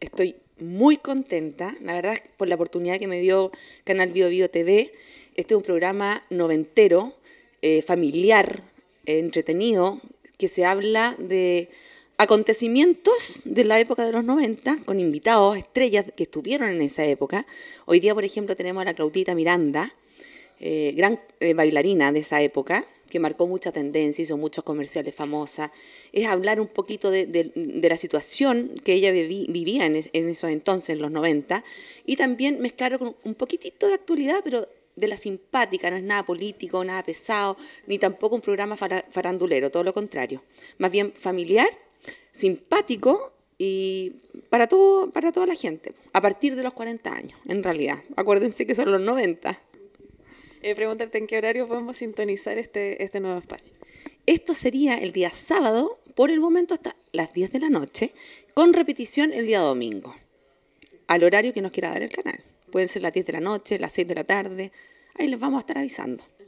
estoy muy contenta, la verdad, por la oportunidad que me dio Canal Bio Bio TV. Este es un programa noventero, eh, familiar, eh, entretenido, que se habla de acontecimientos de la época de los 90, con invitados, estrellas que estuvieron en esa época. Hoy día, por ejemplo, tenemos a la Claudita Miranda, eh, gran eh, bailarina de esa época, que marcó mucha tendencia, hizo muchos comerciales famosas, es hablar un poquito de, la situación que ella vivía en, esos entonces, en los 90, y también mezclar con un poquitito de actualidad, pero de la simpática, no es nada político, nada pesado, ni tampoco un programa farandulero, todo lo contrario, más bien familiar, simpático y para, todo, para toda la gente, a partir de los 40 años, en realidad. Acuérdense que son los 90 eh, preguntarte en qué horario podemos sintonizar este, este nuevo espacio. Esto sería el día sábado, por el momento hasta las 10 de la noche, con repetición el día domingo, al horario que nos quiera dar el canal. Pueden ser las 10 de la noche, las 6 de la tarde, ahí les vamos a estar avisando.